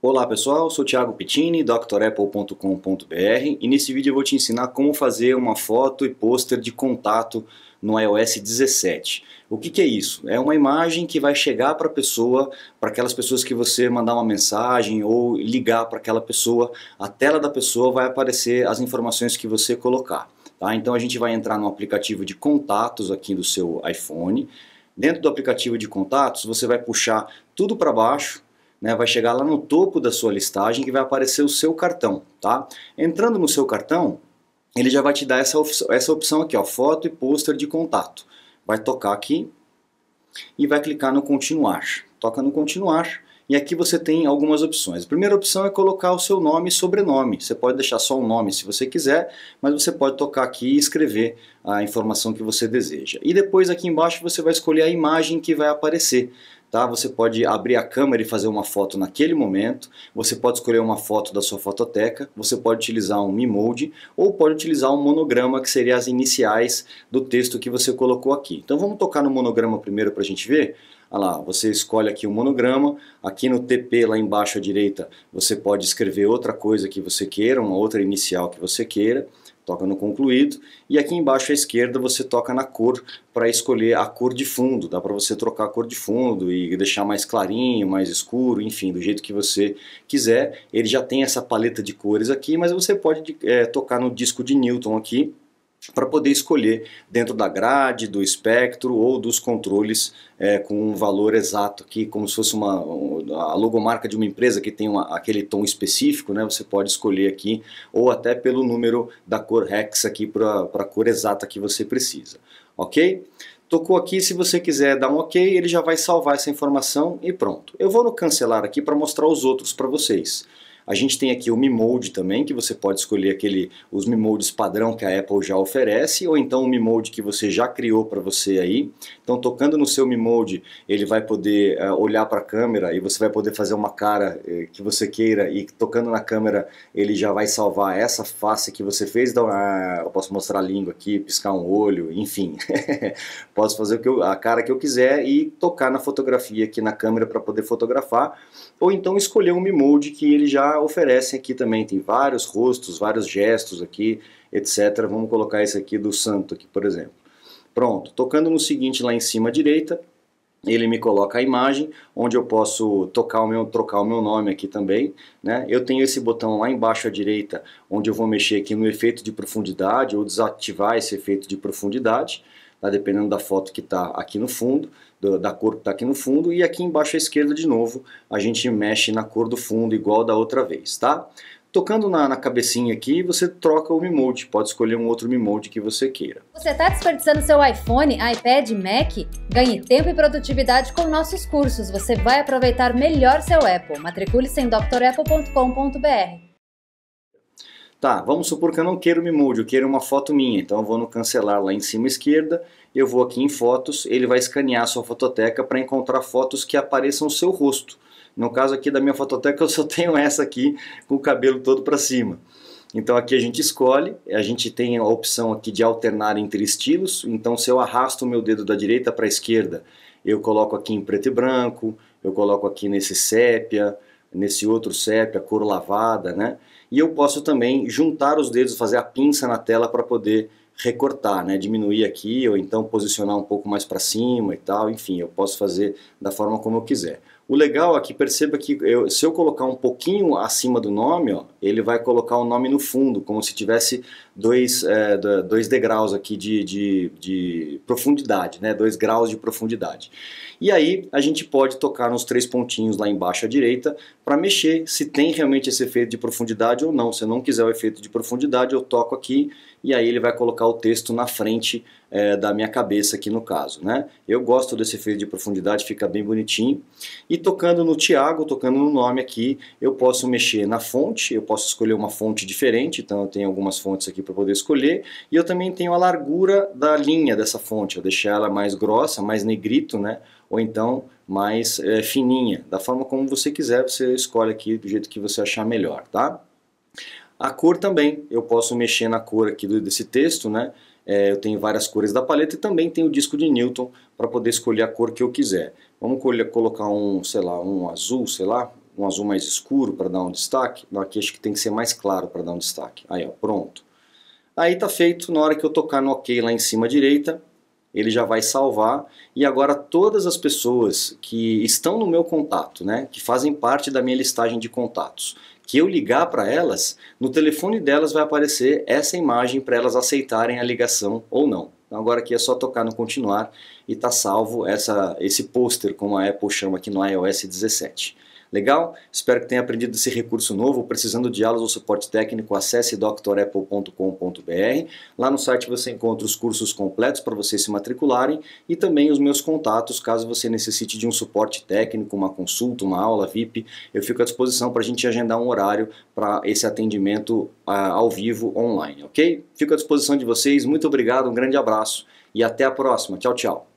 Olá pessoal, sou Thiago Pittini, drapple.com.br e nesse vídeo eu vou te ensinar como fazer uma foto e pôster de contato no iOS 17. O que, que é isso? É uma imagem que vai chegar para a pessoa, para aquelas pessoas que você mandar uma mensagem ou ligar para aquela pessoa, a tela da pessoa vai aparecer as informações que você colocar. Tá? Então a gente vai entrar no aplicativo de contatos aqui do seu iPhone. Dentro do aplicativo de contatos, você vai puxar tudo para baixo né, vai chegar lá no topo da sua listagem que vai aparecer o seu cartão, tá? Entrando no seu cartão, ele já vai te dar essa, opção, essa opção aqui, ó, foto e pôster de contato. Vai tocar aqui e vai clicar no continuar. Toca no continuar e aqui você tem algumas opções. A primeira opção é colocar o seu nome e sobrenome. Você pode deixar só o um nome se você quiser, mas você pode tocar aqui e escrever a informação que você deseja. E depois aqui embaixo você vai escolher a imagem que vai aparecer tá? Você pode abrir a câmera e fazer uma foto naquele momento, você pode escolher uma foto da sua fototeca, você pode utilizar um emoji ou pode utilizar um monograma que seria as iniciais do texto que você colocou aqui. Então vamos tocar no monograma primeiro para a gente ver? Olha lá, você escolhe aqui o um monograma, aqui no TP lá embaixo à direita você pode escrever outra coisa que você queira, uma outra inicial que você queira toca no concluído, e aqui embaixo à esquerda você toca na cor para escolher a cor de fundo, dá para você trocar a cor de fundo e deixar mais clarinho, mais escuro, enfim, do jeito que você quiser. Ele já tem essa paleta de cores aqui, mas você pode é, tocar no disco de Newton aqui, para poder escolher dentro da grade, do espectro ou dos controles é, com um valor exato aqui, como se fosse uma a logomarca de uma empresa que tem uma, aquele tom específico, né? Você pode escolher aqui ou até pelo número da cor hex aqui para a cor exata que você precisa, ok? Tocou aqui, se você quiser dar um OK, ele já vai salvar essa informação e pronto. Eu vou no cancelar aqui para mostrar os outros para vocês. A gente tem aqui o Mi Mode também, que você pode escolher aquele, os Mi Modes padrão que a Apple já oferece, ou então o Mi Mode que você já criou para você aí. Então, tocando no seu Mi Mode, ele vai poder uh, olhar para a câmera e você vai poder fazer uma cara eh, que você queira, e tocando na câmera, ele já vai salvar essa face que você fez. Então, ah, eu posso mostrar a língua aqui, piscar um olho, enfim. posso fazer o que eu, a cara que eu quiser e tocar na fotografia aqui na câmera para poder fotografar, ou então escolher um Mi Mode que ele já oferecem aqui também. Tem vários rostos, vários gestos aqui, etc. Vamos colocar esse aqui do santo aqui, por exemplo. Pronto, tocando no seguinte lá em cima à direita, ele me coloca a imagem, onde eu posso tocar o meu, trocar o meu nome aqui também. Né? Eu tenho esse botão lá embaixo à direita, onde eu vou mexer aqui no efeito de profundidade, ou desativar esse efeito de profundidade, tá? dependendo da foto que está aqui no fundo do, da cor que está aqui no fundo, e aqui embaixo à esquerda de novo a gente mexe na cor do fundo igual da outra vez, tá? Tocando na, na, cabecinha aqui, você troca o Mimode, pode escolher um outro Mimode que você queira. Você está desperdiçando seu iPhone, iPad, Mac? Ganhe tempo e produtividade com nossos cursos, você vai aproveitar melhor seu Apple. Matricule-se em drapple.com.br. Tá, vamos supor que eu não quero me molde, eu queira uma foto minha. Então eu vou no cancelar lá em cima esquerda, eu vou aqui em fotos, ele vai escanear a sua fototeca para encontrar fotos que apareçam o seu rosto. No caso aqui da minha fototeca eu só tenho essa aqui com o cabelo todo para cima. Então aqui a gente escolhe, a gente tem a opção aqui de alternar entre estilos. Então se eu arrasto o meu dedo da direita para a esquerda, eu coloco aqui em preto e branco, eu coloco aqui nesse sépia, nesse outro CEP, a cor lavada, né? E eu posso também juntar os dedos, fazer a pinça na tela para poder recortar, né? Diminuir aqui ou então posicionar um pouco mais para cima e tal. Enfim, eu posso fazer da forma como eu quiser. O legal aqui, é que perceba que eu, se eu colocar um pouquinho acima do nome, ó, ele vai colocar o nome no fundo, como se tivesse dois, é, dois degraus aqui de, de, de, profundidade, né? dois graus de profundidade. E aí a gente pode tocar nos três pontinhos lá embaixo à direita para mexer se tem realmente esse efeito de profundidade ou não. Se não quiser o efeito de profundidade, eu toco aqui e aí ele vai colocar o texto na frente é, da minha cabeça aqui no caso. Né? Eu gosto desse efeito de profundidade, fica bem bonitinho. E tocando no Tiago, tocando no nome aqui, eu posso mexer na fonte, eu posso escolher uma fonte diferente, então eu tenho algumas fontes aqui para poder escolher, e eu também tenho a largura da linha dessa fonte, eu deixei ela mais grossa, mais negrito, né? ou então mais é, fininha, da forma como você quiser, você escolhe aqui do jeito que você achar melhor, tá? A cor também, eu posso mexer na cor aqui desse texto, né? É, eu tenho várias cores da paleta e também tenho o disco de Newton para poder escolher a cor que eu quiser. Vamos colocar um, sei lá, um azul, sei lá, um azul mais escuro para dar um destaque. Aqui acho que tem que ser mais claro para dar um destaque. Aí, ó, pronto. Aí tá feito, na hora que eu tocar no OK lá em cima à direita, ele já vai salvar e agora todas as pessoas que estão no meu contato, né, que fazem parte da minha listagem de contatos, que eu ligar para elas, no telefone delas vai aparecer essa imagem para elas aceitarem a ligação ou não. Então agora aqui é só tocar no continuar e está salvo essa, esse pôster, como a Apple chama aqui no iOS 17. Legal? Espero que tenha aprendido esse recurso novo. Precisando de aulas ou suporte técnico, acesse drapple.com.br. Lá no site você encontra os cursos completos para vocês se matricularem e também os meus contatos caso você necessite de um suporte técnico, uma consulta, uma aula VIP. Eu fico à disposição para a gente agendar um horário para esse atendimento uh, ao vivo online, ok? Fico à disposição de vocês. Muito obrigado, um grande abraço e até a próxima. Tchau, tchau.